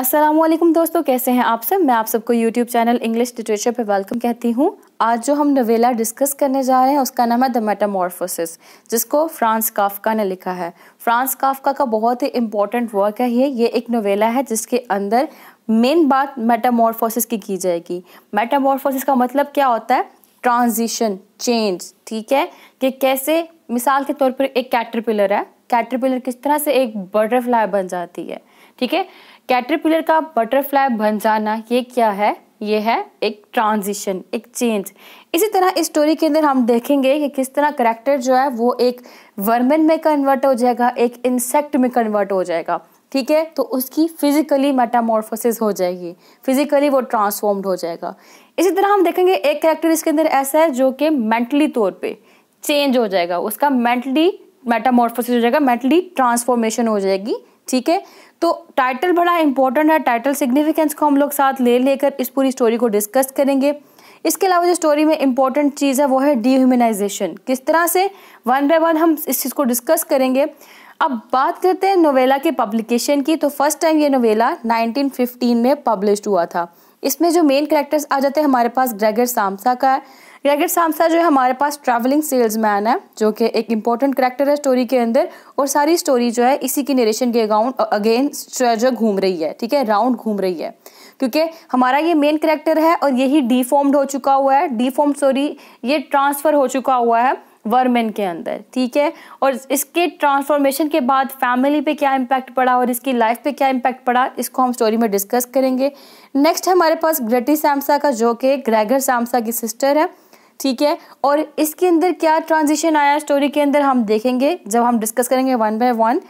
असलम दोस्तों कैसे हैं आप सब मैं आप सबको यूट्यूब चैनल इंग्लिश लिटरेचर पे वेलकम कहती हूँ आज जो हम नवेला डिस्कस करने जा रहे हैं उसका नाम है द मेटामॉर्फोसिस जिसको फ्रांस काफका ने लिखा है फ्रांस काफका का बहुत ही इंपॉर्टेंट वर्क है ये ये एक नवेला है जिसके अंदर मेन बात मेटामॉर्फोसिस की की जाएगी मेटामॉर्फोसिस का मतलब क्या होता है ट्रांजिशन चेंज ठीक है कि कैसे मिसाल के तौर पर एक कैटरपिलर है कैटरपिलर किस तरह से एक बटरफ्लाई बन जाती है ठीक है कैटरपिलर का बटरफ्लाई बन जाना ये क्या है ये है एक ट्रांजिशन एक चेंज इसी तरह इस स्टोरी के अंदर हम देखेंगे कि किस तरह करेक्टर जो है वो एक वर्मन में कन्वर्ट हो जाएगा एक इंसेक्ट में कन्वर्ट हो जाएगा ठीक है तो उसकी फिजिकली मेटामोर्फोसिस हो जाएगी फिजिकली वो ट्रांसफॉर्म्ड हो जाएगा इसी तरह हम देखेंगे एक करेक्टर इसके अंदर ऐसा है जो कि मेंटली तौर पर चेंज हो जाएगा उसका मेंटली मेटामोर्फोसिस हो जाएगा मेंटली ट्रांसफॉर्मेशन हो जाएगी ठीक है तो टाइटल बड़ा इंपॉर्टेंट है टाइटल सिग्निफिकेंस को हम लोग साथ ले लेकर इस पूरी स्टोरी को डिस्कस करेंगे इसके अलावा जो स्टोरी में इंपॉर्टेंट चीज़ है वो है डीह्यूमनाइजेशन किस तरह से वन बाय वन हम इस चीज़ को डिस्कस करेंगे अब बात करते हैं नोवेला के पब्लिकेशन की तो फर्स्ट टाइम ये नोवेला 1915 में पब्लिश हुआ था इसमें जो मेन करेक्टर्स आ जाते हैं हमारे पास ग्रेगर सामसा का है ग्रेगर सामसा जो है हमारे पास ट्रैवलिंग सेल्समैन है जो कि एक इंपॉर्टेंट करेक्टर है स्टोरी के अंदर और सारी स्टोरी जो है इसी की नरेशन के अगाउंड अगेन जो घूम रही है ठीक है राउंड घूम रही है क्योंकि हमारा ये मेन करेक्टर है और यही डिफॉर्म्ड हो चुका हुआ है डिफॉर्म सॉरी ये ट्रांसफ़र हो चुका हुआ है वर्मेन के अंदर ठीक है और इसके ट्रांसफॉर्मेशन के बाद फैमिली पे क्या इम्पैक्ट पड़ा और इसकी लाइफ पे क्या इम्पैक्ट पड़ा इसको हम स्टोरी में डिस्कस करेंगे नेक्स्ट हमारे पास ग्रेटी सैमसा का जो कि ग्रेगर सैमसा की सिस्टर है ठीक है और इसके अंदर क्या ट्रांजिशन आया स्टोरी के अंदर हम देखेंगे जब हम डिस्कस करेंगे वन बाय वन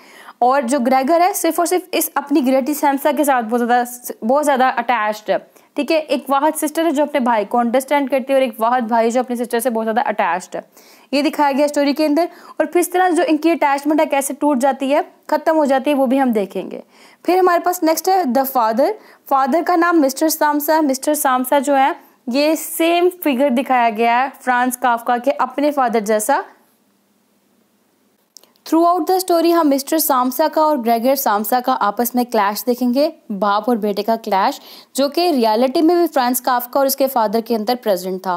और जो ग्रेगर है सिर्फ और सिर्फ इस अपनी ग्रेटी सैमसा के साथ बहुत ज़्यादा बहुत ज़्यादा अटैच्ड है ठीक है एक वाहद सिस्टर है जो अपने भाई को अंडरस्टैंड करती है और एक वाहद भाई जो अपने सिस्टर से बहुत ज़्यादा अटैच्ड है ये दिखाया गया स्टोरी के अंदर और फिर इस तरह जो इनकी अटैचमेंट है कैसे टूट जाती है ख़त्म हो जाती है वो भी हम देखेंगे फिर हमारे पास नेक्स्ट है द फादर फादर का नाम मिस्टर सामसा मिस्टर सामसा जो है ये सेम फिगर दिखाया गया है फ्रांस काफका के अपने फादर जैसा थ्रू आउट द स्टोरी हम मिस्टर सामसा का और ग्रेगर सामसा का आपस में क्लैश देखेंगे बाप और बेटे का क्लैश जो कि रियलिटी में भी फ्रांस काफका और उसके फादर के अंदर प्रेजेंट था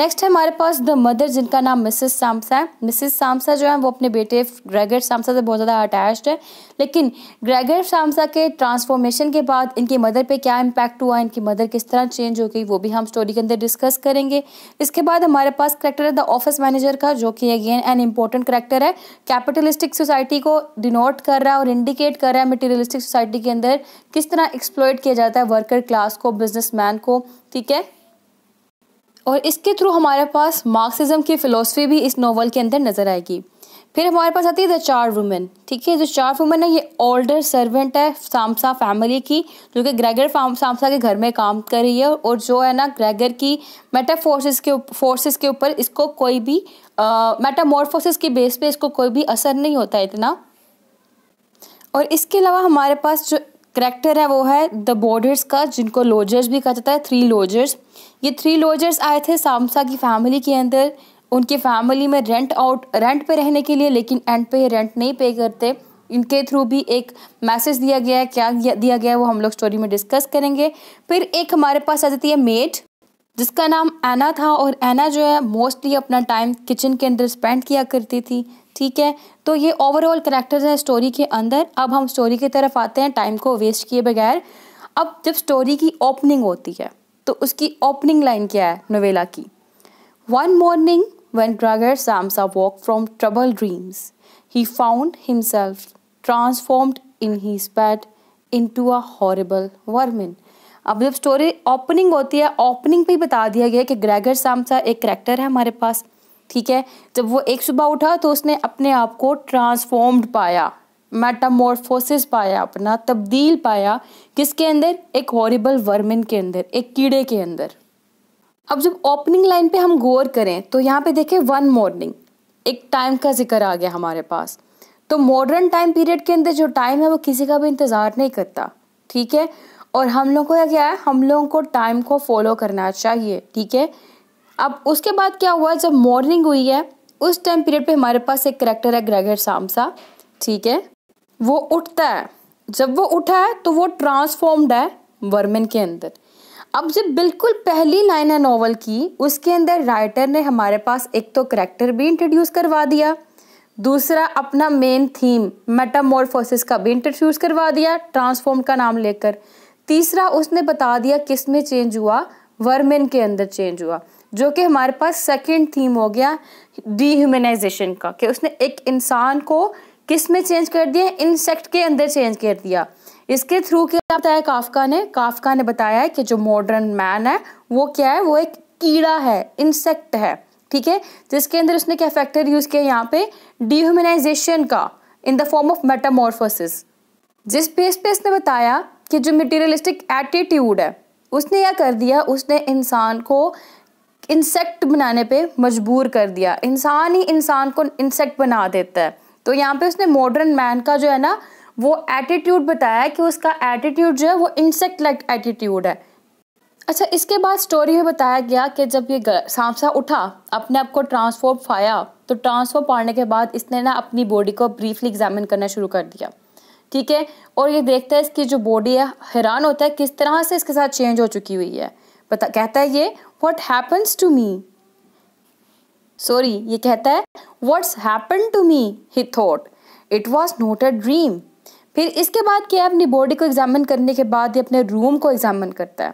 नेक्स्ट है हमारे पास द मदर जिनका नाम मिसेस सामसा है मिसेस सामसा जो है वो अपने बेटे ग्रेगर सामसा से बहुत ज़्यादा अटैच्ड है लेकिन ग्रेगर सामसा के ट्रांसफॉर्मेशन के बाद इनकी मदर पर क्या इम्पैक्ट हुआ इनकी मदर किस तरह चेंज हो गई वो भी हम स्टोरी के अंदर डिस्कस करेंगे इसके बाद हमारे पास करेक्टर है द ऑफिस मैनेजर का जो कि अगेन एन इम्पोर्टेंट करेक्टर है कैपिटल मटेरियलिस्टिक सोसाइटी को डिनोट कर रहा है और इंडिकेट कर रहा है मटेरियलिस्टिक सोसाइटी के अंदर किस तरह एक्सप्लोइट किया जाता है वर्कर क्लास को बिजनेसमैन को ठीक है और इसके थ्रू हमारे पास मार्क्सिज्म की फ़िलोसफी भी इस नॉवल के अंदर नज़र आएगी फिर हमारे पास आती है द चार वुमेन ठीक है जो चार वुमेन है ये ओल्डर सर्वेंट है सामसा फैमिली की जो कि ग्रेगर सामसा के घर में काम कर रही है और जो है ना ग्रेगर की मेटा फोर्सेस के फोर्सेस के ऊपर इसको कोई भी मेटामॉर्फोसिस के बेस पे इसको कोई भी असर नहीं होता इतना और इसके अलावा हमारे पास जो करेक्टर है वो है द बॉर्डर्स का जिनको लॉजर्स भी कहा जाता है थ्री लॉजर्स ये थ्री लॉजर्स आए थे सामसा की फैमिली के अंदर उनके फैमिली में रेंट आउट रेंट पे रहने के लिए लेकिन एंड पे रेंट नहीं पे करते इनके थ्रू भी एक मैसेज दिया गया है क्या दिया गया है वो हम लोग स्टोरी में डिस्कस करेंगे फिर एक हमारे पास आ जाती है मेड जिसका नाम एना था और एना जो है मोस्टली अपना टाइम किचन के अंदर स्पेंड किया करती थी ठीक है तो ये ओवरऑल करेक्टर्स हैं स्टोरी के अंदर अब हम स्टोरी की तरफ आते हैं टाइम को वेस्ट किए बगैर अब जब स्टोरी की ओपनिंग होती है तो उसकी ओपनिंग लाइन क्या है नोवेला की one morning When Dragar Samsa woke from troubled dreams, he found himself transformed in his bed into a horrible vermin. अब जब स्टोरी ओपनिंग होती है ओपनिंग पे ही बता दिया गया कि ग्रेगर सामसा एक करेक्टर है हमारे पास ठीक है जब वो एक सुबह उठा तो उसने अपने आप को ट्रांसफॉर्म्ड पाया मेटामोरफोसिस पाया अपना तब्दील पाया किसके अंदर एक हॉरिबल वर्मिन के अंदर एक कीड़े के अंदर अब जब ओपनिंग लाइन पे हम गौर करें तो यहाँ पे देखें वन मॉर्निंग एक टाइम का जिक्र आ गया हमारे पास तो मॉडर्न टाइम पीरियड के अंदर जो टाइम है वो किसी का भी इंतज़ार नहीं करता ठीक है और हम लोगों को क्या है हम लोगों को टाइम को फॉलो करना चाहिए ठीक है अब उसके बाद क्या हुआ जब मॉर्निंग हुई है उस टाइम पीरियड पे हमारे पास एक करेक्टर है ग्रेगर सामसा ठीक है वो उठता है जब वो उठा है तो वो ट्रांसफॉर्म्ड है वर्मेन के अंदर अब जब बिल्कुल पहली लाइन है नॉवल की उसके अंदर राइटर ने हमारे पास एक तो करेक्टर भी इंट्रोड्यूस करवा दिया दूसरा अपना मेन थीम मेटामोरफोसिस का भी इंट्रोड्यूस करवा दिया ट्रांसफॉर्म का नाम लेकर तीसरा उसने बता दिया किस में चेंज हुआ वर्मेन के अंदर चेंज हुआ जो कि हमारे पास सेकेंड थीम हो गया डीह्यूमनाइजेशन का कि उसने एक इंसान को किस में चेंज कर दिया इंसेक्ट के अंदर चेंज कर दिया इसके थ्रू क्या बताया काफका ने काफका ने बताया कि जो मॉडर्न मैन है वो क्या है वो एक कीड़ा है इंसेक्ट है ठीक है जिसके अंदर उसने क्या फैक्टर यूज़ किया यहाँ पे डिह्यूमनाइजेशन का in the form of metamorphosis जिस बेस पे इसने बताया कि जो मटेरियलिस्टिक एटीट्यूड है उसने क्या कर दिया उसने इंसान को इंसेक्ट बनाने पे मजबूर कर दिया इंसान ही इंसान को इंसेक्ट बना देता है तो यहाँ पे उसने मॉडर्न मैन का जो है ना वो एटीट्यूड बताया कि उसका एटीट्यूड जो है वो इंसेक्ट लाइक एटीट्यूड है अच्छा इसके बाद स्टोरी में बताया गया कि जब ये सांसा उठा अपने आप को ट्रांसफॉर्म पाया तो ट्रांसफॉर्म पाने के बाद इसने ना अपनी बॉडी को ब्रीफली एग्जामिन करना शुरू कर दिया ठीक है और ये देखता है इसकी जो बॉडी है हैरान होता है किस तरह से इसके साथ चेंज हो चुकी हुई है पता कहता है ये what happens to me sorry ये कहता है what's happen to me he thought it was not a dream फिर इसके बाद क्या है अपनी बॉडी को एग्जामिन करने के बाद ये अपने रूम को एग्जामिन करता है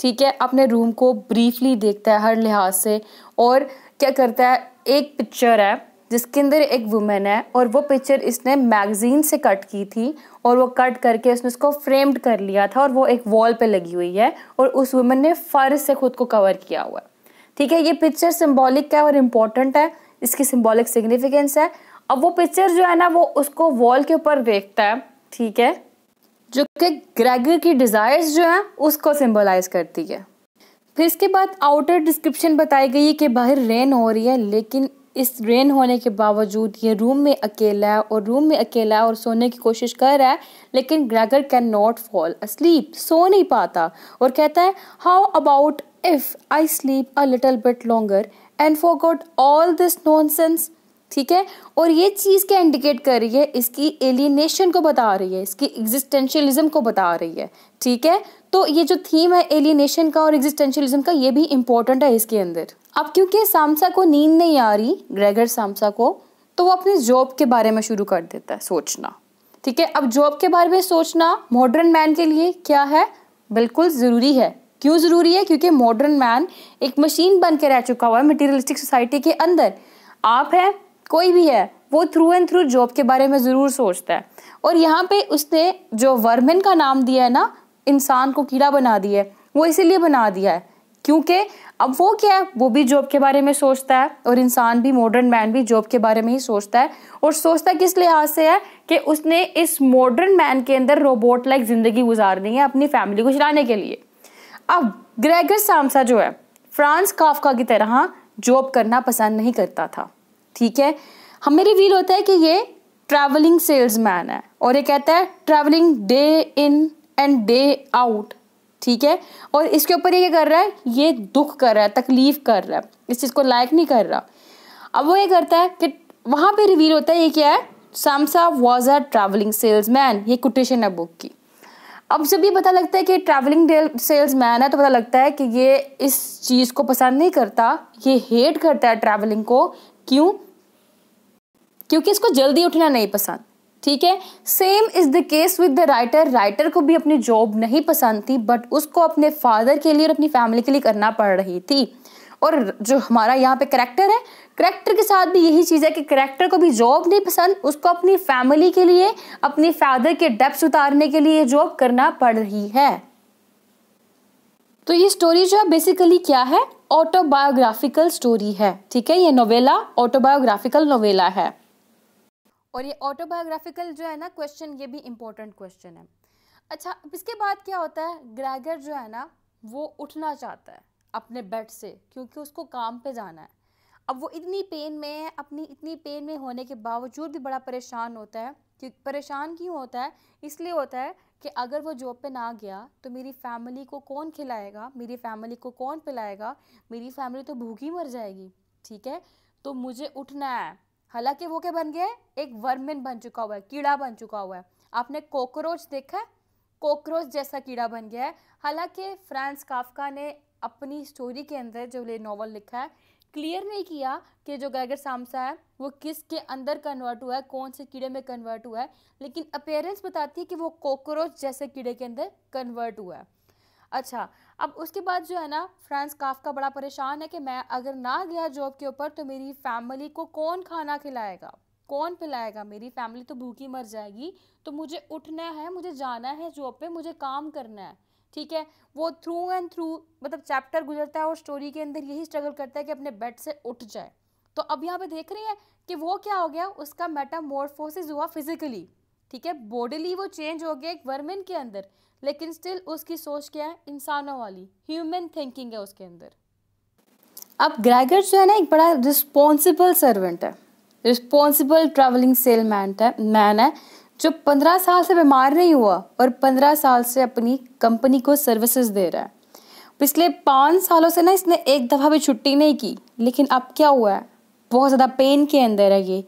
ठीक है अपने रूम को ब्रीफली देखता है हर लिहाज से और क्या करता है एक पिक्चर है जिसके अंदर एक वुमेन है और वो पिक्चर इसने मैगज़ीन से कट की थी और वो कट करके उसने उसको फ्रेम्ड कर लिया था और वो एक वॉल पे लगी हुई है और उस वुमेन ने फर से खुद को कवर किया हुआ है ठीक है ये पिक्चर सिम्बॉलिक है और इम्पॉर्टेंट है इसकी सिम्बॉलिक सिग्निफिकेंस है अब वो पिक्चर जो है ना वो उसको वॉल के ऊपर देखता है ठीक है जो कि ग्रेगर की डिज़ायर्स जो हैं उसको सिंबलाइज करती है फिर इसके बाद आउटर डिस्क्रिप्शन बताई गई है कि बाहर रेन हो रही है लेकिन इस रेन होने के बावजूद ये रूम में अकेला है और रूम में अकेला है और सोने की कोशिश कर रहा है लेकिन Gregor cannot fall sleep सो नहीं पाता और कहता है how about if I sleep a little bit longer and forgot all this nonsense ठीक है और ये चीज़ क्या इंडिकेट कर रही है इसकी एलिनेशन को बता रही है इसकी एग्जिस्टेंशलिज्म को बता रही है ठीक है तो ये जो थीम है एलिनेशन का और एग्जिस्टेंशलिज्म का ये भी इम्पोर्टेंट है इसके अंदर अब क्योंकि सामसा को नींद नहीं आ रही ग्रेगर सामसा को तो वो अपने जॉब के बारे में शुरू कर देता है सोचना ठीक है अब जॉब के बारे में सोचना मॉडर्न मैन के लिए क्या है बिल्कुल ज़रूरी है क्यों ज़रूरी है क्योंकि मॉडर्न मैन एक मशीन बन के रह चुका हुआ है मटेरियलिस्टिक सोसाइटी के अंदर आप हैं कोई भी है वो थ्रू एंड थ्रू जॉब के बारे में ज़रूर सोचता है और यहाँ पे उसने जो वर्मिन का नाम दिया है ना इंसान को कीड़ा बना दिया है वो इसीलिए बना दिया है क्योंकि अब वो क्या है वो भी जॉब के बारे में सोचता है और इंसान भी मॉडर्न मैन भी जॉब के बारे में ही सोचता है और सोचता किस लिहाज से है कि उसने इस मॉडर्न मैन के अंदर रोबोट लाइक ज़िंदगी गुजारनी है अपनी फैमिली को चलाने के लिए अब ग्रेगर सामसा जो है फ्रांस काफका की तरह जॉब करना पसंद नहीं करता था ठीक है हमें रिवील होता है कि ये ट्रैवलिंग सेल्समैन है और ये कहता है travelling day in and day out ठीक है और इसके ऊपर ये क्या कर रहा है ये दुख कर रहा है तकलीफ कर रहा है इस चीज़ को लाइक नहीं कर रहा अब वो ये करता है कि वहाँ पे रिवील होता है ये क्या है Samsa was a travelling salesman ये कोटेशन है बुक की अब जब ये पता लगता है कि ट्रैवलिंग सेल्समैन है तो पता लगता है कि ये इस चीज़ को पसंद नहीं करता ये हेट करता है ट्रैवलिंग को क्यों क्योंकि इसको जल्दी उठना नहीं पसंद ठीक है same is the case with the writer writer को भी अपनी जॉब नहीं पसंद थी बट उसको अपने फादर के लिए और अपनी फैमिली के लिए करना पड़ रही थी और जो हमारा यहाँ पे करेक्टर है करेक्टर के साथ भी यही चीज़ है कि करेक्टर को भी जॉब नहीं पसंद उसको अपनी फैमिली के लिए अपने फादर के डेप्स उतारने के लिए जॉब करना पड़ रही है तो ये स्टोरी जो है बेसिकली क्या है ऑटोबायोग्राफिकल स्टोरी है ठीक है ये नोवेला ऑटोबायोग्राफिकल नोवेला है और ये ऑटोबायोग्राफिकल जो है ना क्वेश्चन ये भी इम्पोर्टेंट क्वेश्चन है अच्छा अब इसके बाद क्या होता है ग्रैगर जो है ना वो उठना चाहता है अपने बेड से क्योंकि उसको काम पे जाना है अब वो इतनी पेन में है अपनी इतनी पेन में होने के बावजूद भी बड़ा परेशान होता है कि परेशान क्यों होता है इसलिए होता है कि अगर वो जॉब पे ना गया तो मेरी फैमिली को कौन खिलाएगा मेरी फैमिली को कौन पिलाएगा मेरी फैमिली तो भूखी मर जाएगी ठीक है तो मुझे उठना है हालांकि वो क्या बन गया है एक वर्मिन बन चुका हुआ है कीड़ा बन चुका हुआ है आपने कॉकरोच देखा है कॉकरोच जैसा कीड़ा बन गया है हालांकि फ्रांस काफका ने अपनी स्टोरी के अंदर जो ये नॉवल लिखा है क्लियर नहीं किया कि जो गैगर सामसा है वो किसके अंदर कन्वर्ट हुआ है कौन से कीड़े में कन्वर्ट हुआ है लेकिन अपेयरेंस बताती है कि वो कॉकरोच जैसे कीड़े के अंदर कन्वर्ट हुआ है अच्छा अब उसके बाद जो है ना फ्रांस काफ का बड़ा परेशान है कि मैं अगर ना गया जॉब के ऊपर तो मेरी फैमिली को कौन खाना खिलाएगा कौन पिलाएगा मेरी फैमिली तो भूखी मर जाएगी तो मुझे उठना है मुझे जाना है जॉब पे मुझे काम करना है ठीक है वो थ्रू एंड थ्रू मतलब चैप्टर गुजरता है और स्टोरी के अंदर यही स्ट्रगल करता है कि अपने बेड से उठ जाए तो अब यहाँ पे देख रहे हैं कि वो क्या हो गया उसका मेटामोरफोसिस हुआ फिजिकली ठीक है बॉडीली वो चेंज हो गया एक वर्मिन के अंदर लेकिन स्टिल उसकी सोच क्या है इंसानों वाली ह्यूमन थिंकिंग है उसके अंदर अब ग्रैगर जो है ना एक बड़ा रिस्पॉन्सिबल सर्वेंट है रिस्पॉन्सिबल ट्रैवलिंग सेल मैन है मैन है जो पंद्रह साल से बीमार नहीं हुआ और पंद्रह साल से अपनी कंपनी को सर्विसेज दे रहा है पिछले पाँच सालों से ना इसने एक दफ़ा भी छुट्टी नहीं की लेकिन अब क्या हुआ है बहुत ज़्यादा पेन के अंदर है ये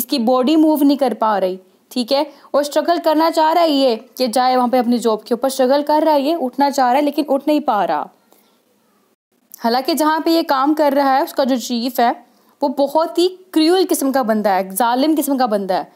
इसकी बॉडी मूव नहीं कर पा रही ठीक है वो स्ट्रगल करना चाह रहा है ये कि जाए वहां पे अपनी जॉब के ऊपर स्ट्रगल कर रहा है ये उठना चाह रहा है लेकिन उठ नहीं पा रहा हालांकि जहां पे ये काम कर रहा है उसका जो चीफ है वो बहुत ही क्रियल किस्म का बंदा है जालिम किस्म का बंदा है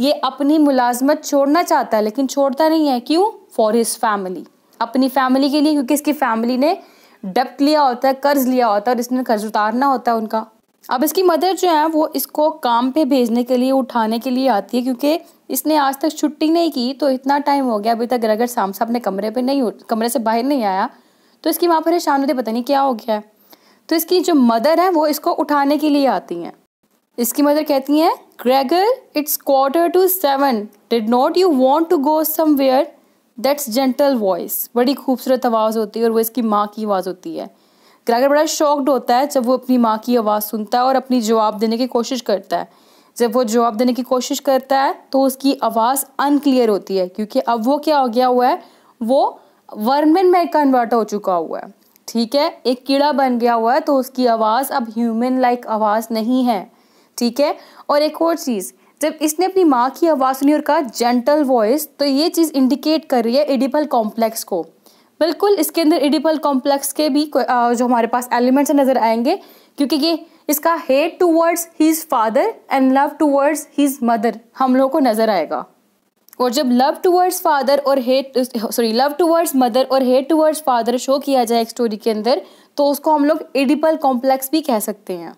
ये अपनी मुलाजमत छोड़ना चाहता है लेकिन छोड़ता नहीं है क्यों फॉर हिज फैमिली अपनी फैमिली के लिए क्योंकि इसकी फैमिली ने डेप्ट लिया होता है कर्ज लिया होता है और इसने कर्ज उतारना होता है उनका अब इसकी मदर जो है वो इसको काम पे भेजने के लिए उठाने के लिए आती है क्योंकि इसने आज तक छुट्टी नहीं की तो इतना टाइम हो गया अभी तक रगर शाम साहब ने कमरे पे नहीं कमरे से बाहर नहीं आया तो इसकी माँ परेशान होती पता नहीं क्या हो गया है तो इसकी जो मदर है वो इसको उठाने के लिए आती हैं इसकी मदर कहती हैं Gregor it's quarter to seven did not you want to go somewhere that's gentle voice बड़ी खूबसूरत आवाज़ होती है और वो इसकी माँ की आवाज़ होती है ग्रैगर बड़ा शॉक्ड होता है जब वो अपनी माँ की आवाज़ सुनता है और अपनी जवाब देने की कोशिश करता है जब वो जवाब देने की कोशिश करता है तो उसकी आवाज़ अनक्लियर होती है क्योंकि अब वो क्या हो गया हुआ है वो वर्मिन में कन्वर्ट हो चुका हुआ है ठीक है एक कीड़ा बन गया हुआ है तो उसकी आवाज़ अब ह्यूमन लाइक आवाज़ नहीं है ठीक है और एक और चीज़ जब इसने अपनी माँ की आवाज़ सुनी और कहा जेंटल वॉइस तो ये चीज़ इंडिकेट कर रही है एडिपल कॉम्प्लेक्स को बिल्कुल इसके अंदर इडिपल कॉम्प्लेक्स के भी जो हमारे पास एलिमेंट्स नज़र आएंगे क्योंकि ये इसका hate towards his father and love towards his mother हम लोगों को नज़र आएगा और जब लव टूवर्ड्स फादर और hate sorry love towards mother और हेट टूवर्ड्स फादर शो किया जाए एक स्टोरी के अंदर तो उसको हम लोग एडिपल कॉम्प्लेक्स भी कह सकते हैं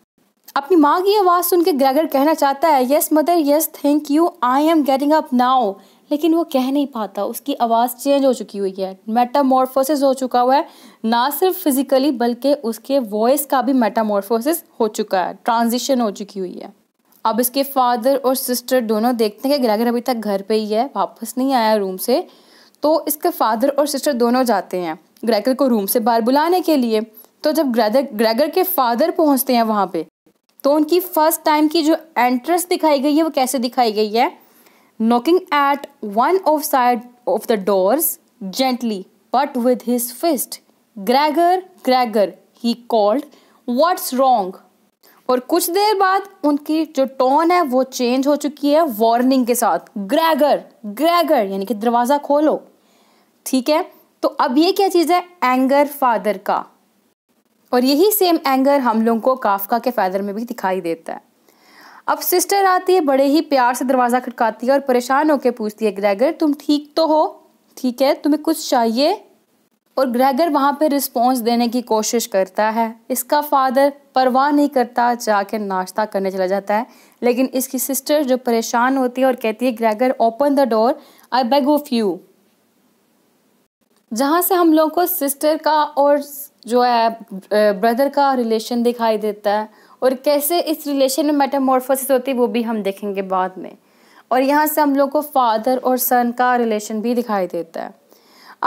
अपनी माँ की आवाज़ सुन के ग्रेगर कहना चाहता है yes mother yes thank you I am getting up now लेकिन वो कह नहीं पाता उसकी आवाज़ चेंज हो चुकी हुई है मेटामॉर्फोसिस हो चुका हुआ है ना सिर्फ फिजिकली बल्कि उसके वॉइस का भी मेटामॉर्फोसिस हो चुका है ट्रांजिशन हो चुकी हुई है अब इसके फादर और सिस्टर दोनों देखते हैं कि ग्रैगर अभी तक घर पे ही है वापस नहीं आया रूम से तो इसके फादर और सिस्टर दोनों जाते हैं ग्रैगर को रूम से बाहर बुलाने के लिए तो जब ग्रैगर ग्रैगर के फादर पहुंचते हैं वहाँ पे तो उनकी फर्स्ट टाइम की जो एंट्रेंस दिखाई गई है वो कैसे दिखाई गई है knocking at one of side of the doors gently but with his fist. Gregor, Gregor, he called, what's wrong? और कुछ देर बाद उनकी जो टोन है वो चेंज हो चुकी है वार्निंग के साथ ग्रैगर ग्रैगर यानी कि दरवाज़ा खोलो ठीक है तो अब ये क्या चीज़ है एंगर फादर का और यही सेम एंगर हम लोगों को काफका के फादर में भी दिखाई देता है अब सिस्टर आती है बड़े ही प्यार से दरवाज़ा खटकाती है और परेशान होकर पूछती है ग्रेगर तुम ठीक तो हो ठीक है तुम्हें कुछ चाहिए और ग्रेगर वहां पर रिस्पॉन्स देने की कोशिश करता है इसका फादर परवाह नहीं करता जाके नाश्ता करने चला जाता है लेकिन इसकी सिस्टर जो परेशान होती है और कहती है Gregor open the door I beg of you जहाँ से हम लोग को सिस्टर का और जो है ब्रदर का रिलेशन दिखाई देता है और कैसे इस रिलेशन में मेटामोरफोसिस होती है वो भी हम देखेंगे बाद में और यहाँ से हम लोग को फादर और सन का रिलेशन भी दिखाई देता है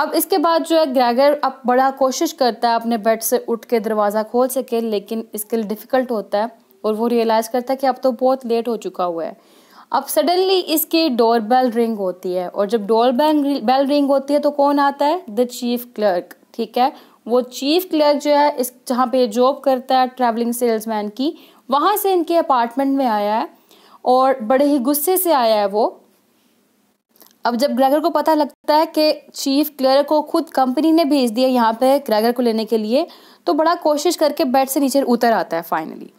अब इसके बाद जो है ग्रेगर अब बड़ा कोशिश करता है अपने बेड से उठ के दरवाज़ा खोल सके लेकिन इसके लिए डिफ़िकल्ट होता है और वो रियलाइज़ करता है कि अब तो बहुत लेट हो चुका हुआ है अब सडनली इसकी डोर बेल रिंग होती है और जब डोर बेल बेल रिंग होती है तो कौन आता है द चीफ क्लर्क ठीक है वो चीफ क्लर्क जो है इस जहाँ पे जॉब करता है ट्रैवलिंग सेल्समैन की वहाँ से इनके अपार्टमेंट में आया है और बड़े ही गुस्से से आया है वो अब जब ग्रेगर को पता लगता है कि चीफ क्लर्क को खुद कंपनी ने भेज दिया यहाँ पे ग्रेगर को लेने के लिए तो बड़ा कोशिश करके बेड से नीचे उतर आता है फाइनली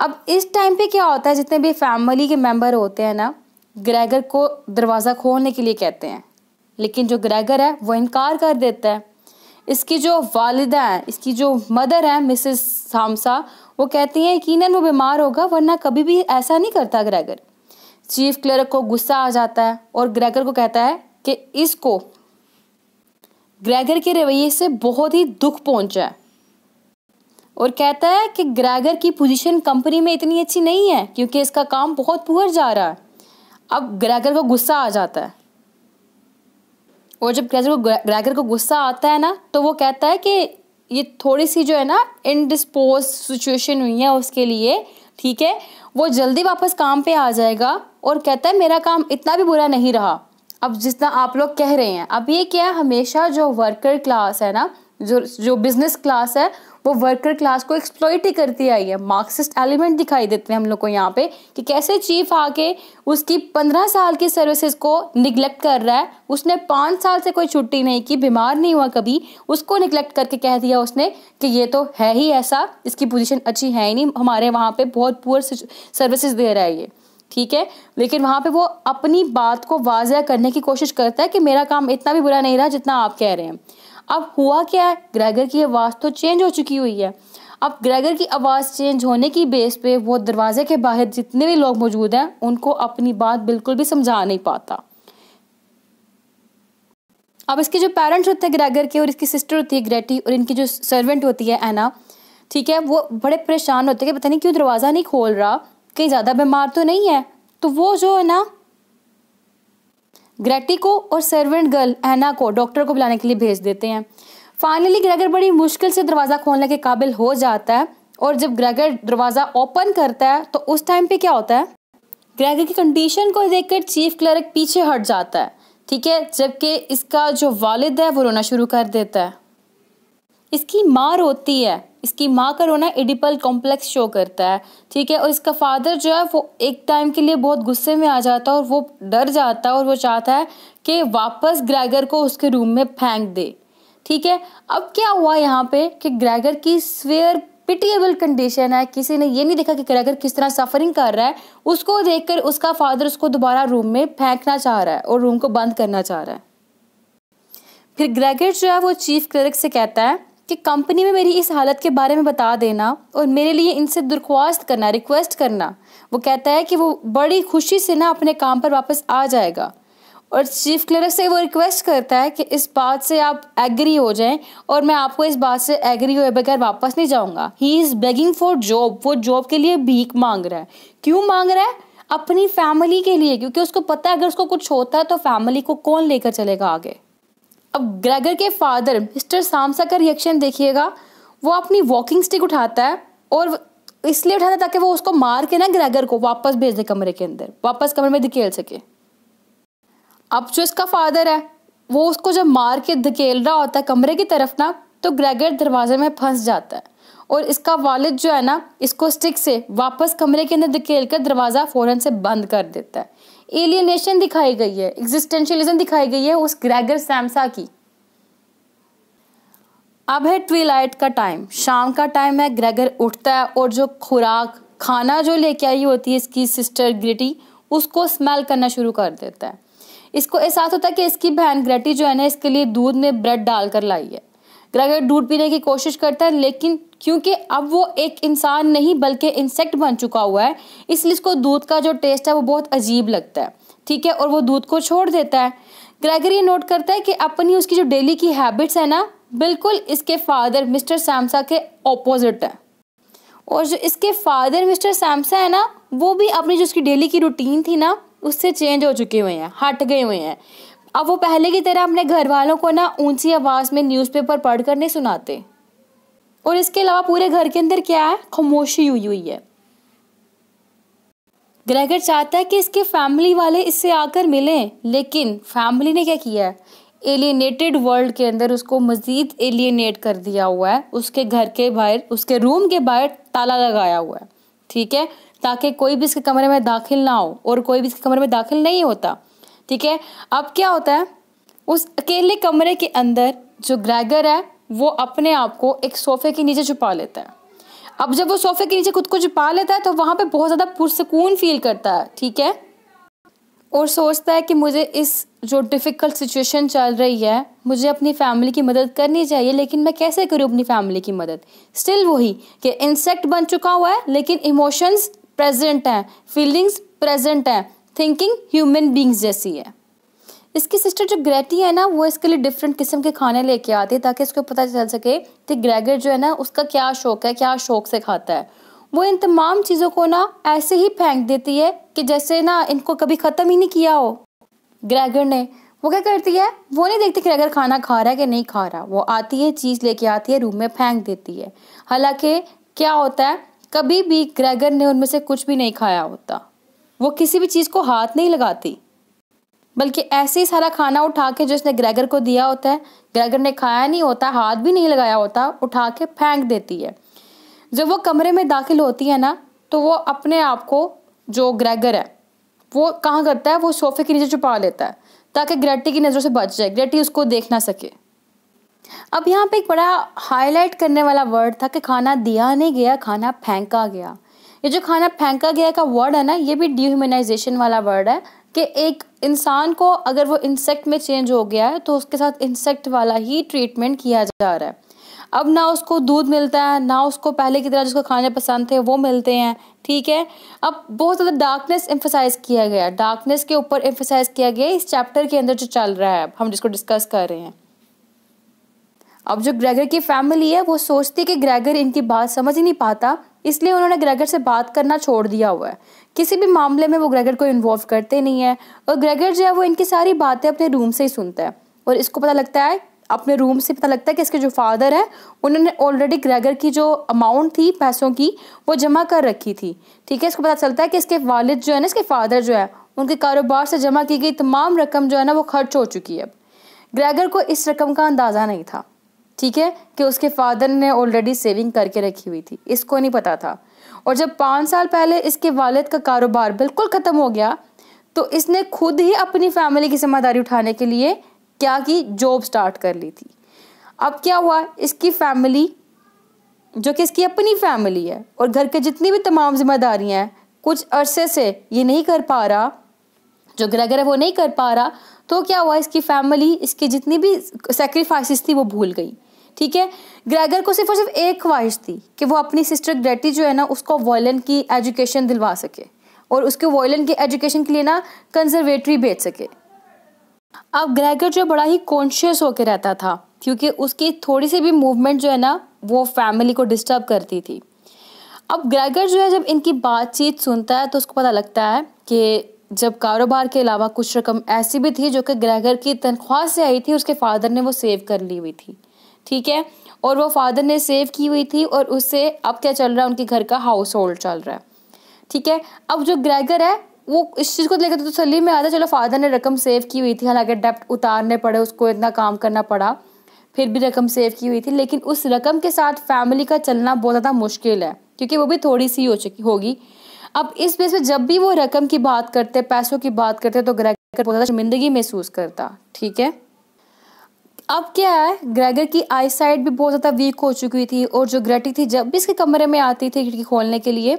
अब इस टाइम पे क्या होता है जितने भी फैमिली के मेंबर होते हैं ना ग्रेगर को दरवाज़ा खोलने के लिए कहते हैं लेकिन जो ग्रेगर है वो इनकार कर देता है इसकी जो वालदा है इसकी जो मदर है मिसेस सामसा वो कहती हैं यकीनन वो बीमार होगा वरना कभी भी ऐसा नहीं करता ग्रेगर चीफ क्लर्क को गुस्सा आ जाता है और ग्रेगर को कहता है कि इसको ग्रेगर के रवैये से बहुत ही दुख पहुंचा है और कहता है कि ग्रेगर की पोजीशन कंपनी में इतनी अच्छी नहीं है क्योंकि इसका काम बहुत पुअर जा रहा है अब ग्रेगर को गुस्सा आ जाता है और जब ग्रेजर को ग्रेगर को गुस्सा आता है ना तो वो कहता है कि ये थोड़ी सी जो है ना इनडिस्पोज सिचुएशन हुई है उसके लिए ठीक है वो जल्दी वापस काम पे आ जाएगा और कहता है मेरा काम इतना भी बुरा नहीं रहा अब जितना आप लोग कह रहे हैं अब ये क्या हमेशा जो वर्कर क्लास है ना जो जो बिजनेस क्लास है वो वर्कर क्लास को एक्सप्लॉइट ही करती आई है मार्क्सिस्ट एलिमेंट दिखाई देते हैं हम लोग को यहाँ पे कि कैसे चीफ आके उसकी पंद्रह साल की सर्विसेज को निगलेक्ट कर रहा है उसने पाँच साल से कोई छुट्टी नहीं की बीमार नहीं हुआ कभी उसको निगलेक्ट करके कह दिया उसने कि ये तो है ही ऐसा इसकी पोजिशन अच्छी है ही नहीं हमारे वहाँ पर बहुत पुअर सर्विसेज दे रहा है ये ठीक है लेकिन वहाँ पे वो अपनी बात को वाजह करने की कोशिश करता है कि मेरा काम इतना भी बुरा नहीं रहा जितना आप कह रहे हैं अब हुआ क्या है ग्रेगर की आवाज़ तो चेंज हो चुकी हुई है अब ग्रेगर की आवाज़ चेंज होने की बेस पे वो दरवाजे के बाहर जितने भी लोग मौजूद हैं उनको अपनी बात बिल्कुल भी समझा नहीं पाता अब इसके जो पेरेंट्स होते हैं ग्रेगर के और इसकी सिस्टर होती है ग्रेटी और इनकी जो सर्वेंट होती है एना ठीक है वो बड़े परेशान होते हैं कि पता नहीं क्यों दरवाज़ा नहीं खोल रहा कहीं ज़्यादा बीमार तो नहीं है तो वो जो है ना ग्रेटी को और सर्वेंट गर्ल एना को डॉक्टर को बुलाने के लिए भेज देते हैं फाइनली ग्रेगर बड़ी मुश्किल से दरवाज़ा खोलने के काबिल हो जाता है और जब ग्रेगर दरवाज़ा ओपन करता है तो उस टाइम पे क्या होता है ग्रेगर की कंडीशन को देखकर चीफ क्लर्क पीछे हट जाता है ठीक है जबकि इसका जो वालिद है वो रोना शुरू कर देता है इसकी माँ रोती है इसकी माँ का रोना एडिपल कॉम्प्लेक्स शो करता है ठीक है और इसका फादर जो है वो एक टाइम के लिए बहुत गुस्से में आ जाता है और वो डर जाता है और वो चाहता है कि वापस ग्रैगर को उसके रूम में फेंक दे ठीक है अब क्या हुआ यहाँ पे कि ग्रैगर की स्वेयर पिटिएबल कंडीशन है किसी ने ये नहीं देखा कि ग्रैगर किस तरह सफरिंग कर रहा है उसको देखकर उसका फादर उसको दोबारा रूम में फेंकना चाह रहा है और रूम को बंद करना चाह रहा है फिर ग्रेगर जो है वो चीफ क्लर्क से कहता है कि कंपनी में मेरी इस हालत के बारे में बता देना और मेरे लिए इनसे दरख्वास्त करना रिक्वेस्ट करना वो कहता है कि वो बड़ी खुशी से ना अपने काम पर वापस आ जाएगा और चीफ क्लर्क से वो रिक्वेस्ट करता है कि इस बात से आप एग्री हो जाएं और मैं आपको इस बात से एग्री हुए बगैर वापस नहीं जाऊंगा he is begging for job वो जॉब के लिए भीख मांग रहा है क्यों मांग रहा है अपनी फैमिली के लिए क्योंकि उसको पता है अगर उसको कुछ होता है तो फैमिली को कौन लेकर चलेगा आगे अब ग्रेगर के फादर मिस्टर सामसा का रिएक्शन देखिएगा वो अपनी वॉकिंग स्टिक उठाता है और इसलिए उठाता है ताकि वो उसको मार के ना ग्रेगर को वापस भेज दे कमरे के अंदर वापस कमरे में धकेल सके अब जो इसका फादर है वो उसको जब मार के धकेल रहा होता है कमरे की तरफ ना तो ग्रेगर दरवाजे में फंस जाता है और इसका वालिद जो है ना इसको स्टिक से वापस कमरे के अंदर धकेल कर दरवाज़ा फ़ौरन से बंद कर देता है एलियनेशन दिखाई गई है एग्जिस्टेंशियलिज्म दिखाई गई है उस ग्रेगर सैमसा की अब है ट्वीलाइट का टाइम शाम का टाइम है ग्रेगर उठता है और जो खुराक खाना जो लेके आई होती है इसकी सिस्टर ग्रेटी उसको स्मेल करना शुरू कर देता है इसको एहसास होता है कि इसकी बहन ग्रेटी जो है ना इसके लिए दूध में ब्रेड डालकर लाई है ग्रेगर दूध पीने की कोशिश करता है लेकिन क्योंकि अब वो एक इंसान नहीं बल्कि इंसेक्ट बन चुका हुआ है इसलिए इसको दूध का जो टेस्ट है वो बहुत अजीब लगता है ठीक है और वो दूध को छोड़ देता है ग्रेगर ये नोट करता है कि अपनी उसकी जो डेली की हैबिट्स है ना बिल्कुल इसके फादर मिस्टर सैमसा के ऑपोजिट है और जो इसके फादर मिस्टर सैमसा है ना वो भी अपनी जो उसकी डेली की रूटीन थी ना उससे चेंज हो चुके हुए हैं हट गए हुए हैं अब वो पहले की तरह अपने घर वालों को ना ऊंची आवाज़ में न्यूज़पेपर पढ़कर नहीं सुनाते और इसके अलावा पूरे घर के अंदर क्या है खामोशी हुई हुई है ग्रेगर चाहता है कि इसके फैमिली वाले इससे आकर मिलें लेकिन फैमिली ने क्या किया है एलिनेटेड वर्ल्ड के अंदर उसको मज़ीद एलिनेट कर दिया हुआ है उसके घर के बाहर उसके रूम के बाहर ताला लगाया हुआ है ठीक है ताकि कोई भी इसके कमरे में दाखिल ना हो और कोई भी इसके कमरे में दाखिल नहीं होता ठीक है अब क्या होता है उस अकेले कमरे के अंदर जो ग्रैगर है वो अपने आप को एक सोफे के नीचे छुपा लेता है अब जब वो सोफे के नीचे खुद को छुपा लेता है तो वहां पे बहुत ज़्यादा पुरसकून फील करता है ठीक है और सोचता है कि मुझे इस जो डिफ़िकल्ट सिचुएशन चल रही है मुझे अपनी फैमिली की मदद करनी चाहिए लेकिन मैं कैसे करूँ अपनी फैमिली की मदद स्टिल वही कि इंसेक्ट बन चुका हुआ है लेकिन इमोशंस प्रेजेंट हैं फीलिंग्स प्रेजेंट हैं थिंकिंग ह्यूमन बींग्स जैसी है इसकी सिस्टर जो ग्रेटी है ना वो इसके लिए डिफरेंट किस्म के खाने लेके आती है ताकि इसको पता चल सके कि ग्रेगर जो है ना उसका क्या शौक है क्या शौक से खाता है वो इन तमाम चीज़ों को ना ऐसे ही फेंक देती है कि जैसे ना इनको कभी ख़त्म ही नहीं किया हो ग्रेगर ने वो क्या करती है वो नहीं देखती कि ग्रेगर खाना खा रहा है कि नहीं खा रहा वो आती है चीज़ लेके आती है रूम में फेंक देती है हालांकि क्या होता है कभी भी ग्रेगर ने उनमें से कुछ भी नहीं खाया होता वो किसी भी चीज़ को हाथ नहीं लगाती बल्कि ऐसे ही सारा खाना उठा के जो इसने ग्रेगर को दिया होता है ग्रेगर ने खाया नहीं होता हाथ भी नहीं लगाया होता उठा के फेंक देती है जब वो कमरे में दाखिल होती है ना तो वो अपने आप को जो ग्रेगर है वो कहाँ करता है वो सोफे के नीचे छुपा लेता है ताकि ग्रेटी की नज़रों से बच जाए ग्रेटी उसको देख ना सके अब यहाँ पे एक बड़ा हाईलाइट करने वाला वर्ड था कि खाना दिया नहीं गया खाना फेंका गया ये जो खाना फेंका गया का वर्ड है ना ये भी डिह्यूमनाइजेशन वाला वर्ड है कि एक इंसान को अगर वो इंसेक्ट में चेंज हो गया है तो उसके साथ इंसेक्ट वाला ही ट्रीटमेंट किया जा रहा है अब ना उसको दूध मिलता है ना उसको पहले की तरह जिसको खाने पसंद थे वो मिलते हैं ठीक है अब बहुत ज़्यादा डार्कनेस एम्फोसाइज किया गया डार्कनेस के ऊपर एम्फोसाइज किया गया इस चैप्टर के अंदर जो चल रहा है हम जिसको डिस्कस कर रहे हैं अब जो ग्रेगर की फैमिली है वो सोचती है कि ग्रेगर इनकी बात समझ ही नहीं पाता इसलिए उन्होंने ग्रेगर से बात करना छोड़ दिया हुआ है किसी भी मामले में वो ग्रेगर को इन्वॉल्व करते नहीं है और ग्रेगर जो है वो इनकी सारी बातें अपने रूम से ही सुनता है और इसको पता लगता है अपने रूम से पता लगता है कि इसके जो फादर हैं उन्होंने ऑलरेडी ग्रेगर की जो अमाउंट थी पैसों की वो जमा कर रखी थी ठीक है इसको पता चलता है कि इसके वालिद जो है ना इसके फादर जो है उनके कारोबार से जमा की गई तमाम रकम जो है ना वो खर्च हो चुकी है ग्रेगर को इस रकम का अंदाज़ा नहीं था ठीक है कि उसके फादर ने ऑलरेडी सेविंग करके रखी हुई थी इसको नहीं पता था और जब पाँच साल पहले इसके वालद का कारोबार बिल्कुल ख़त्म हो गया तो इसने खुद ही अपनी फैमिली की जिम्मेदारी उठाने के लिए क्या की जॉब स्टार्ट कर ली थी अब क्या हुआ इसकी फैमिली जो कि इसकी अपनी फैमिली है और घर के जितनी भी तमाम जिम्मेदारियाँ हैं कुछ अरसे से ये नहीं कर पा रहा जो ग्रह वो नहीं कर पा रहा तो क्या हुआ इसकी फैमिली इसकी जितनी भी सेक्रीफाइसिस थी वो भूल गई ठीक है ग्रेगर को सिर्फ और सिर्फ एक ख्वाहिश थी कि वो अपनी सिस्टर ग्रेटी जो है ना उसको वॉयलन की एजुकेशन दिलवा सके और उसके वॉयलन की एजुकेशन के लिए ना कंजर्वेटरी भेज सके अब ग्रेगर जो बड़ा ही कॉन्शियस होकर रहता था क्योंकि उसकी थोड़ी सी भी मूवमेंट जो है ना वो फैमिली को डिस्टर्ब करती थी अब ग्रेगर जो है जब इनकी बातचीत सुनता है तो उसको पता लगता है कि जब कारोबार के अलावा कुछ रकम ऐसी भी थी जो कि ग्रेगर की तनख्वाह से आई थी उसके फादर ने वो सेव कर ली हुई थी ठीक है और वो फादर ने सेव की हुई थी और उससे अब क्या चल रहा है उनके घर का हाउस होल्ड चल रहा है ठीक है अब जो ग्रेगर है वो इस चीज़ को लेकर तो तसली में आता चलो फादर ने रकम सेव की हुई थी हालांकि डेप्ट उतारने पड़े उसको इतना काम करना पड़ा फिर भी रकम सेव की हुई थी लेकिन उस रकम के साथ फैमिली का चलना बहुत ज़्यादा मुश्किल है क्योंकि वो भी थोड़ी सी हो चुकी होगी अब इस बेस पे जब भी वो रकम की बात करते पैसों की बात करते तो ग्रह बहुत ज़्यादा शर्मिंदगी महसूस करता ठीक है अब क्या है ग्रेगर की आई साइड भी बहुत ज़्यादा वीक हो चुकी थी और जो ग्रेटी थी जब भी इसके कमरे में आती थी खिड़की खोलने के लिए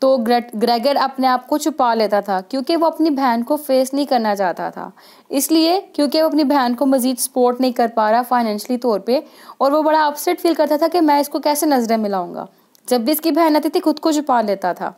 तो ग्रेगर अपने आप को छुपा लेता था क्योंकि वो अपनी बहन को फेस नहीं करना चाहता था इसलिए क्योंकि वो अपनी बहन को मज़ीद सपोर्ट नहीं कर पा रहा फाइनेंशली तौर पर और वो बड़ा अपसेट फील करता था कि मैं इसको कैसे नज़रें मिलाऊंगा जब भी इसकी बहन आती थी खुद को छुपा लेता था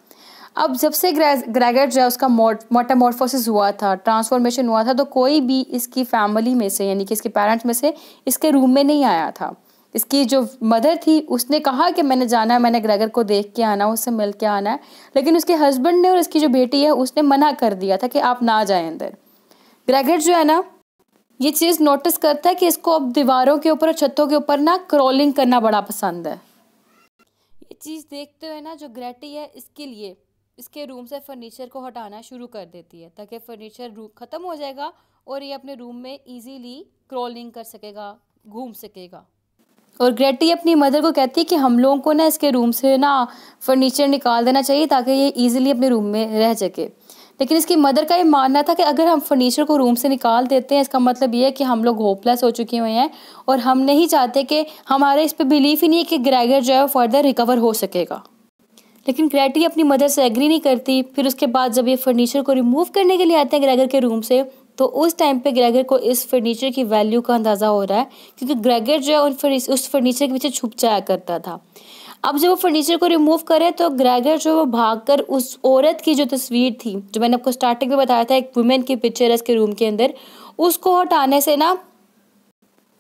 अब जब से ग्रेगेट जो है उसका मोटामोर्फोसिस हुआ था ट्रांसफॉर्मेशन हुआ था तो कोई भी इसकी फैमिली में से यानी कि इसके पेरेंट्स में से इसके रूम में नहीं आया था इसकी जो मदर थी उसने कहा कि मैंने जाना है मैंने ग्रेगर को देख के आना उससे मिल के आना है लेकिन उसके हस्बैंड ने और इसकी जो बेटी है उसने मना कर दिया था कि आप ना जाए अंदर ग्रेगर जो है ना ये चीज़ नोटिस करता है कि इसको अब दीवारों के ऊपर और छतों के ऊपर ना क्रॉलिंग करना बड़ा पसंद है ये चीज़ देखते हुए ना जो ग्रेटी है इसके लिए इसके रूम से फर्नीचर को हटाना शुरू कर देती है ताकि फर्नीचर रूम ख़त्म हो जाएगा और ये अपने रूम में ईजीली क्रॉलिंग कर सकेगा घूम सकेगा और ग्रेटी अपनी मदर को कहती है कि हम लोगों को ना इसके रूम से ना फर्नीचर निकाल देना चाहिए ताकि ये ईजिली अपने रूम में रह सके लेकिन इसकी मदर का ये मानना था कि अगर हम फर्नीचर को रूम से निकाल देते हैं इसका मतलब ये है कि हम लोग होपलेस हो चुके हुए हैं और हम नहीं चाहते कि हमारे इस पर बिलीफ ही नहीं है कि ग्रैगर जो है फर्दर रिकवर हो सकेगा लेकिन ग्रेटी अपनी मदर से एग्री नहीं करती फिर उसके बाद जब ये फर्नीचर को रिमूव करने के लिए आते हैं ग्रेगर के रूम से तो उस टाइम पे ग्रेगर को इस फर्नीचर की वैल्यू का अंदाज़ा हो रहा है क्योंकि ग्रेगर जो है उन फर्नीचर उस फर्नीचर के पीछे छुप जाया करता था अब जब वो फर्नीचर को रिमूव करे तो ग्रेगर जो वो भाग कर उस औरत की जो तस्वीर थी जो मैंने आपको स्टार्टिंग में बताया था एक वुमेन की पिक्चर है उसके रूम के अंदर उसको हटाने से ना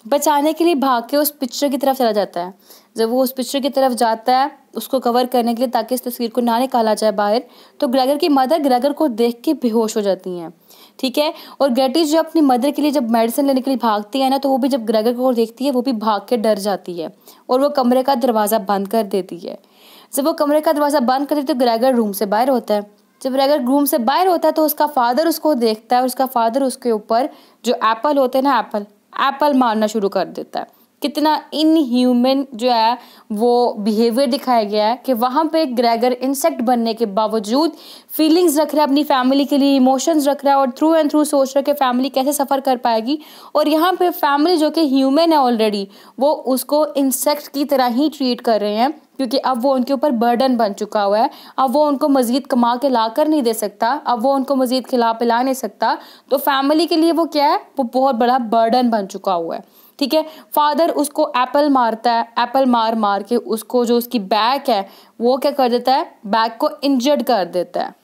बचाने के लिए भाग के उस पिक्चर की तरफ चला जाता है जब वो उस पिक्चर की तरफ जाता है उसको कवर करने के लिए ताकि इस तस्वीर को ना निकाला जाए बाहर तो ग्रेगर की मदर ग्रेगर को देख के बेहोश हो जाती हैं ठीक है और ग्रेटिस जो अपनी मदर के लिए जब मेडिसिन लेने के लिए भागती है ना तो वो भी जब ग्रेगर को देखती है वो भी भाग के डर जाती है और वो कमरे का दरवाज़ा बंद कर देती है जब वो कमरे का दरवाज़ा बंद कर देती है तो ग्रेगर रूम से बाहर होता है जब ग्रेगर रूम से बाहर होता है तो उसका फादर उसको देखता है और उसका फादर उसके ऊपर जो एप्पल होते हैं ना एप्पल एप्पल मारना शुरू कर देता है कितना इनह्यूमन जो है वो बिहेवियर दिखाया गया है कि वहाँ पे ग्रेगर इंसेक्ट बनने के बावजूद फीलिंग्स रख रहा है अपनी फैमिली के लिए इमोशंस रख रहा है और थ्रू एंड थ्रू सोच रहा है कि फैमिली कैसे सफ़र कर पाएगी और यहाँ पे फैमिली जो कि ह्यूमन है ऑलरेडी वो उसको इंसेक्ट की तरह ही ट्रीट कर रहे हैं क्योंकि अब वो उनके ऊपर बर्डन बन चुका हुआ है अब वो उनको मज़ीद कमा के ला कर नहीं दे सकता अब वो उनको मज़ीद खिला पिला नहीं सकता तो फैमिली के लिए वो क्या है वो बहुत बड़ा बर्डन बन चुका हुआ है ठीक है फादर उसको एप्पल मारता है एप्पल मार मार के उसको जो उसकी बैक है वो क्या कर देता है बैक को इंजर्ड कर देता है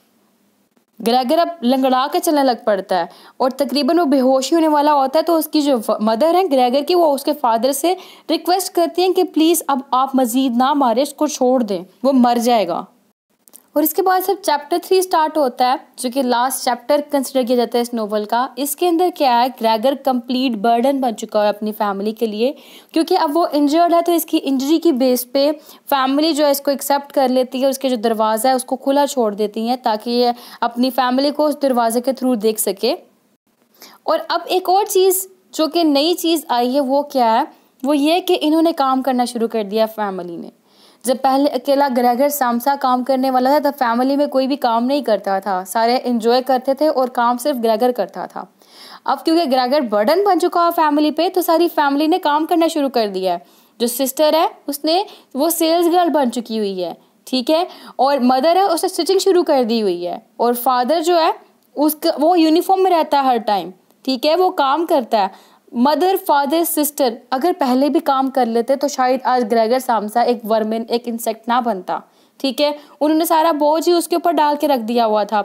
ग्रेगर अब लंगड़ा के चलने लग पड़ता है और तकरीबन वो बेहोशी होने वाला होता है तो उसकी जो मदर है ग्रेगर की वो उसके फादर से रिक्वेस्ट करती हैं कि प्लीज़ अब आप मज़ीद ना मारे इसको छोड़ दें वो मर जाएगा और इसके बाद सब चैप्टर थ्री स्टार्ट होता है जो कि लास्ट चैप्टर कंसिडर किया जाता है इस नोवल का इसके अंदर क्या है ग्रैगर कंप्लीट बर्डन बन चुका है अपनी फैमिली के लिए क्योंकि अब वो इंजर्ड है तो इसकी इंजरी की बेस पे फैमिली जो है इसको एक्सेप्ट कर लेती है उसके जो दरवाज़ा है उसको खुला छोड़ देती हैं ताकि ये अपनी फैमिली को उस दरवाजे के थ्रू देख सके और अब एक और चीज़ जो कि नई चीज़ आई है वो क्या है वो ये कि इन्होंने काम करना शुरू कर दिया फैमिली ने जब पहले अकेला घर सामसा काम करने वाला था तब फैमिली में कोई भी काम नहीं करता था सारे इंजॉय करते थे और काम सिर्फ ग्रेगर करता था अब क्योंकि ग्रेगर बर्डन बन चुका है फैमिली पे तो सारी फैमिली ने काम करना शुरू कर दिया है जो सिस्टर है उसने वो सेल्स गर्ल बन चुकी हुई है ठीक है और मदर है उसने स्टिचिंग शुरू कर दी हुई है और फादर जो है उसका वो यूनिफॉर्म में रहता है हर टाइम ठीक है वो काम करता है मदर फादर सिस्टर अगर पहले भी काम कर लेते तो शायद आज ग्रेगर सामसा एक वर्मिन एक इंसेक्ट ना बनता ठीक है उन्होंने सारा बोझ ही उसके ऊपर डाल के रख दिया हुआ था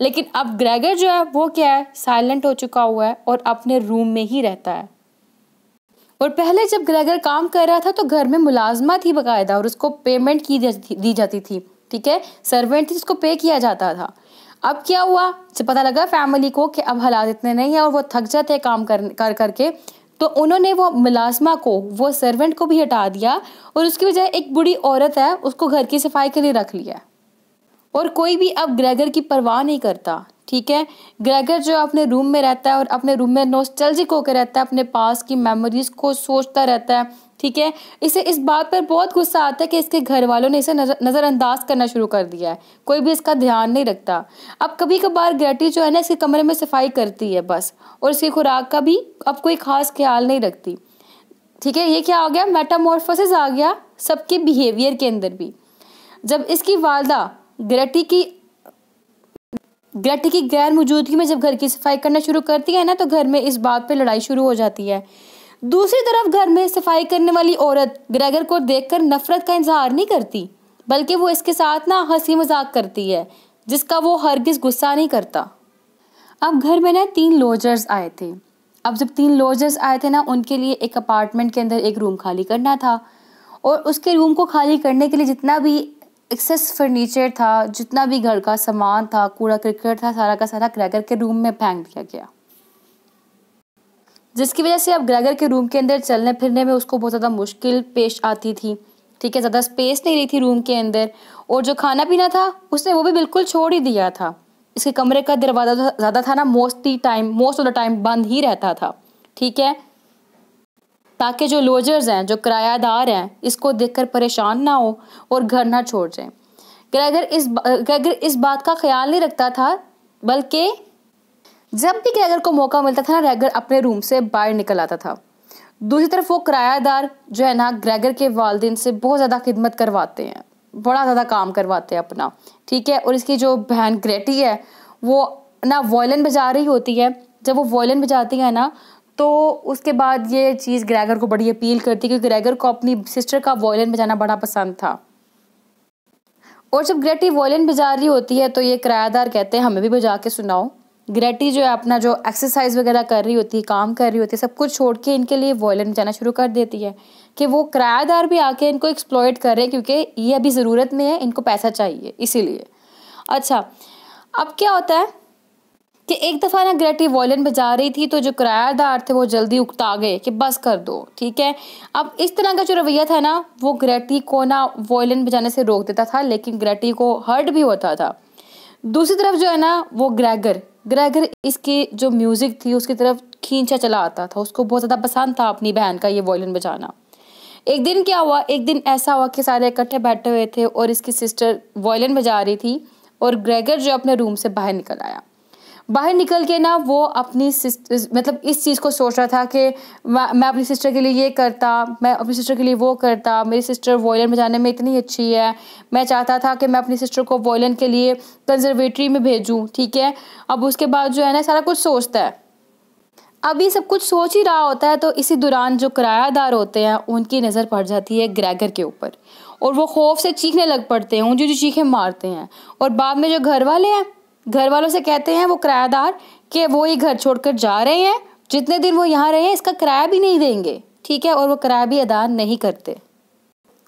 लेकिन अब ग्रेगर जो है वो क्या है साइलेंट हो चुका हुआ है और अपने रूम में ही रहता है और पहले जब ग्रेगर काम कर रहा था तो घर में मुलाजमा थी बकायदा और उसको पेमेंट की दी जाती थी ठीक है सर्वेंट थी उसको पे किया जाता था अब क्या हुआ जब पता लगा फैमिली को कि अब हालात इतने नहीं हैं और वो थक जाते काम कर कर करके तो उन्होंने वो मुलाजमा को वो सर्वेंट को भी हटा दिया और उसकी बजाय एक बुरी औरत है उसको घर की सफाई के लिए रख लिया और कोई भी अब ग्रेगर की परवाह नहीं करता ठीक है ग्रेगर जो अपने रूम में रहता है और अपने रूम में नोस्टलजिक होकर रहता है अपने पास की मेमोरीज को सोचता रहता है ठीक है इसे इस बात पर बहुत गुस्सा आता है कि इसके घर वालों ने इसे नज़रअंदाज करना शुरू कर दिया है कोई भी इसका ध्यान नहीं रखता अब कभी कभार ग्रेटी जो है ना इसके कमरे में सफाई करती है बस और इसकी खुराक का भी अब कोई ख़ास ख्याल नहीं रखती ठीक है ये क्या हो गया मेटामोरफोसिस आ गया सबके बिहेवियर के अंदर भी जब इसकी वालदा ग्रेटी की ग्रेटी की गैर मौजूदगी में जब घर की सफाई करना शुरू करती है ना तो घर में इस बात पे लड़ाई शुरू हो जाती है दूसरी तरफ घर में सफाई करने वाली औरत ग्रेगर को देखकर नफरत का इजहार नहीं करती बल्कि वो इसके साथ ना हंसी मजाक करती है जिसका वो हरगिज गुस्सा नहीं करता अब घर में ना तीन लॉजर्स आए थे अब जब तीन लॉजर्स आए थे ना उनके लिए एक अपार्टमेंट के अंदर एक रूम खाली करना था और उसके रूम को खाली करने के लिए जितना भी एक्सेस फर्नीचर था जितना भी घर का सामान था कूड़ा क्रिकेट था सारा का सारा क्रैकर के रूम में फेंक दिया गया जिसकी वजह से अब ग्रेगर के रूम के अंदर चलने फिरने में उसको बहुत ज़्यादा मुश्किल पेश आती थी ठीक है ज़्यादा स्पेस नहीं रही थी रूम के अंदर और जो खाना पीना था उसने वो भी बिल्कुल छोड़ ही दिया था इसके कमरे का दरवाज़ा तो ज़्यादा था ना mostly time most of the time बंद ही रहता था ठीक है ताकि जो लोजर्स हैं जो किरायादार हैं इसको देखकर परेशान ना हो और घर ना छोड़ जाए ग्रेगर इस ग्रेगर इस बात का ख्याल नहीं रखता था बल्कि जब भी गैगर को मौका मिलता था ना ग्रेगर अपने रूम से बाहर निकल आता था दूसरी तरफ वो किरायादार जो है ना ग्रेगर के वालदेन से बहुत ज़्यादा खिदमत करवाते हैं बड़ा ज़्यादा काम करवाते हैं अपना ठीक है और इसकी जो बहन ग्रेटी है वो ना वॉयलिन बजा रही होती है जब वो वॉयलिन बजाती है ना तो उसके बाद ये चीज़ ग्रेगर को बड़ी अपील करती है क्योंकि ग्रेगर को अपनी सिस्टर का वॉयलिन बजाना बड़ा पसंद था और जब ग्रेटी वॉयलिन बजा रही होती है तो ये किरायादार कहते हैं हमें भी बजा के सुनाओ ग्रेटी जो है अपना जो एक्सरसाइज वगैरह कर रही होती है काम कर रही होती है सब कुछ छोड़ के इनके लिए वॉयलेंट जाना शुरू कर देती है कि वो किरायादार भी आके इनको एक्सप्लॉयट कर रहे हैं क्योंकि ये अभी ज़रूरत में है इनको पैसा चाहिए इसीलिए अच्छा अब क्या होता है कि एक दफ़ा ना ग्रेटी वॉयलेंट बजा रही थी तो जो किरायादार थे वो जल्दी उकता गए कि बस कर दो ठीक है अब इस तरह का जो रवैया था ना वो ग्रेटी को ना वॉयलेंट बजाने से रोक देता था लेकिन ग्रेटी को हर्ट भी होता था दूसरी तरफ जो है ना वो ग्रैगर ग्रेगर इसकी जो म्यूज़िक थी उसकी तरफ खींचा चला आता था उसको बहुत ज़्यादा पसंद था अपनी बहन का ये वॉयलिन बजाना एक दिन क्या हुआ एक दिन ऐसा हुआ कि सारे इकट्ठे बैठे हुए थे और इसकी सिस्टर वॉयलिन बजा रही थी और ग्रेगर जो अपने रूम से बाहर निकल आया बाहर निकल के ना वो अपनी मतलब इस चीज़ को सोच रहा था कि मैं अपनी सिस्टर के लिए ये करता मैं अपनी सिस्टर के लिए वो करता मेरी सिस्टर वॉयलन बजाने में इतनी अच्छी है मैं चाहता था कि मैं अपनी सिस्टर को वॉयलन के लिए कंजर्वेटरी में भेजूँ ठीक है अब उसके बाद जो है ना सारा कुछ सोचता है अब ये सब कुछ सोच ही रहा होता है तो इसी दौरान जो किरायादार होते हैं उनकी नज़र पड़ जाती है ग्रैगर के ऊपर और वो खौफ से चीखने लग पड़ते हैं जो जो चीखें मारते हैं और बाद में जो घर वाले हैं घर वालों से कहते हैं वो किरायादार कि वो ये घर छोड़कर जा रहे हैं जितने दिन वो यहाँ रहे हैं इसका किराया भी नहीं देंगे ठीक है और वो किराया भी अदा नहीं करते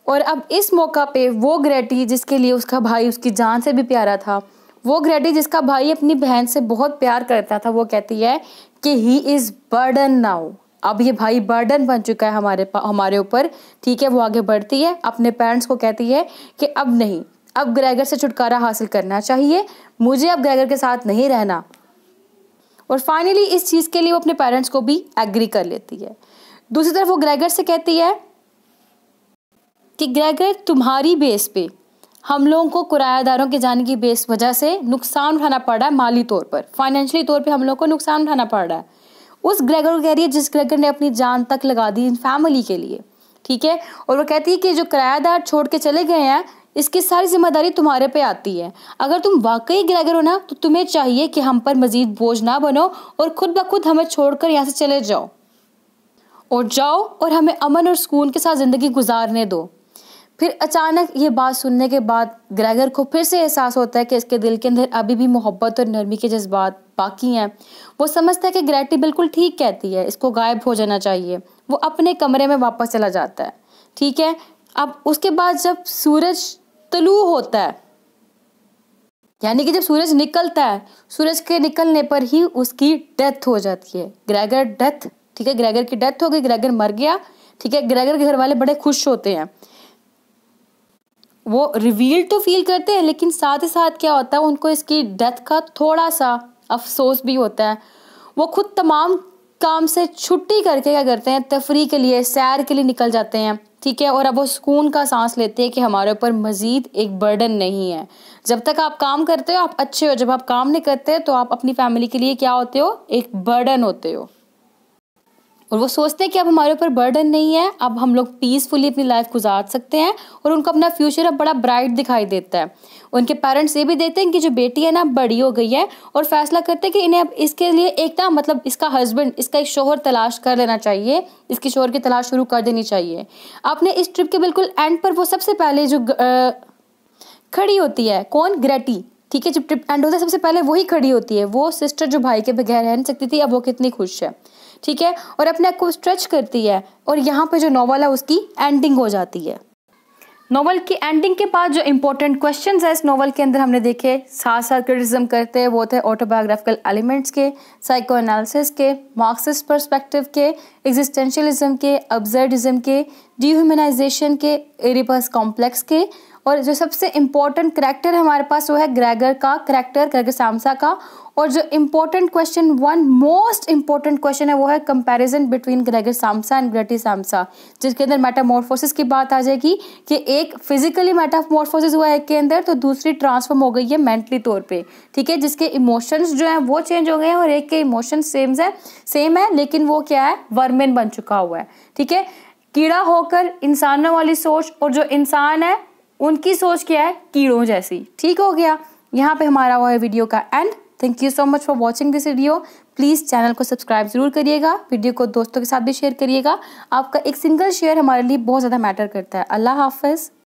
और अब इस मौका पे वो ग्रेटी जिसके लिए उसका भाई उसकी जान से भी प्यारा था वो ग्रेटी जिसका भाई अपनी बहन से बहुत प्यार करता था वो कहती है कि ही इज़ बर्डन नाउ अब ये भाई बर्डन बन चुका है हमारे हमारे ऊपर ठीक है वो आगे बढ़ती है अपने पेरेंट्स को कहती है कि अब नहीं अब ग्रेगर से छुटकारा हासिल करना चाहिए मुझे अब ग्रेगर के साथ नहीं रहना और फाइनली इस चीज़ के लिए वो अपने पेरेंट्स को भी एग्री कर लेती है दूसरी तरफ वो ग्रेगर से कहती है कि ग्रेगर तुम्हारी बेस पे हम लोगों को किरायादारों के जाने की बेस वजह से नुकसान उठाना पड़ रहा है माली तौर पर फाइनेंशियली तौर पे हम लोगों को नुकसान उठाना पड़ रहा है उस ग्रेगर को कह रही है जिस ग्रेगर ने अपनी जान तक लगा दी इन फैमिली के लिए ठीक है और वो कहती है कि जो किरायादार छोड़ के चले गए हैं इसकी सारी जिम्मेदारी तुम्हारे पे आती है अगर तुम वाकई गिरागर हो ना तो तुम्हें चाहिए कि हम पर मजीद बोझ ना बनो और खुद ब खुद हमें छोड़कर यहाँ से चले जाओ और जाओ और हमें अमन और सुकून के साथ ज़िंदगी गुजारने दो फिर अचानक ये बात सुनने के बाद ग्रेगर को फिर से एहसास होता है कि इसके दिल के अंदर अभी भी मोहब्बत और नरमी के जज्बात बाकी हैं वो समझता है कि ग्रैटी बिल्कुल ठीक कहती है इसको गायब हो जाना चाहिए वो अपने कमरे में वापस चला जाता है ठीक है अब उसके बाद जब सूरज तलु होता है यानी कि जब सूरज निकलता है सूरज के निकलने पर ही उसकी डेथ हो जाती है ग्रेगर डेथ ठीक है ग्रेगर की डेथ हो गई ग्रेगर मर गया ठीक है ग्रेगर के घर वाले बड़े खुश होते हैं वो रिवील तो फील करते हैं लेकिन साथ ही साथ क्या होता है उनको इसकी डेथ का थोड़ा सा अफसोस भी होता है वो खुद तमाम काम से छुट्टी करके क्या करते हैं तफरी के लिए सैर के लिए निकल जाते हैं ठीक है और अब वो सुकून का सांस लेते हैं कि हमारे ऊपर मज़ीद एक बर्डन नहीं है जब तक आप काम करते हो आप अच्छे हो जब आप काम नहीं करते तो आप अपनी फैमिली के लिए क्या होते हो एक बर्डन होते हो और वो सोचते हैं कि अब हमारे ऊपर बर्डन नहीं है अब हम लोग पीसफुली अपनी लाइफ गुजार सकते हैं और उनको अपना फ्यूचर अब बड़ा ब्राइट दिखाई देता है उनके पेरेंट्स ये भी देते हैं कि जो बेटी है ना बड़ी हो गई है और फैसला करते हैं कि इन्हें अब इसके लिए एक ना मतलब इसका हस्बैंड इसका एक शोहर तलाश कर लेना चाहिए इसके शोहर की तलाश शुरू कर देनी चाहिए आपने इस ट्रिप के बिल्कुल एंड पर वो सबसे पहले जो खड़ी होती है कौन ग्रेटी ठीक है जब है सबसे पहले वही खड़ी होती है वो सिस्टर जो भाई के बगैर रह सकती थी अब वो कितनी खुश है ठीक है और अपने आप को स्ट्रेच करती है और यहाँ पे जो नॉवल है उसकी एंडिंग हो जाती है नॉवल की एंडिंग के बाद जो इंपॉर्टेंट क्वेश्चन है इस नॉवल के अंदर हमने देखे साथ साथ क्रिटिसिज्म करते हैं वो थे ऑटोबायोग्राफिकल एलिमेंट्स के साइको एनालिसिस के मार्क्सिस्ट परस्पेक्टिव के एग्जिस्टेंशलिज्म के अब्जर्डिज्म के डिह्यूमनाइजेशन के एरिपस कॉम्प्लेक्स के और जो सबसे इम्पॉर्टेंट करेक्टर हमारे पास वो है ग्रेगर का करेक्टर ग्रेगर सामसा का और जो important question one most important question है वो है comparison between Gregor Samsa and Grete Samsa जिसके अंदर मेटामॉर्फोसिस की बात आ जाएगी कि एक फिजिकली मेटामॉर्फोसिस हुआ है एक के अंदर तो दूसरी ट्रांसफॉर्म हो गई है मेंटली तौर पर ठीक है जिसके इमोशंस जो हैं वो चेंज हो गए हैं और एक के इमोशंस सेम है सेम है लेकिन वो क्या है वर्मेन बन चुका हुआ है ठीक है कीड़ा होकर इंसानों वाली सोच और जो इंसान है उनकी सोच क्या है कीड़ों जैसी ठीक हो गया यहाँ पे हमारा हुआ है वीडियो का and thank you so much for watching this video please channel को सब्सक्राइब जरूर करिएगा वीडियो को दोस्तों के साथ भी शेयर करिएगा आपका एक सिंगल शेयर हमारे लिए बहुत ज़्यादा मैटर करता है अल्लाह हाफिज़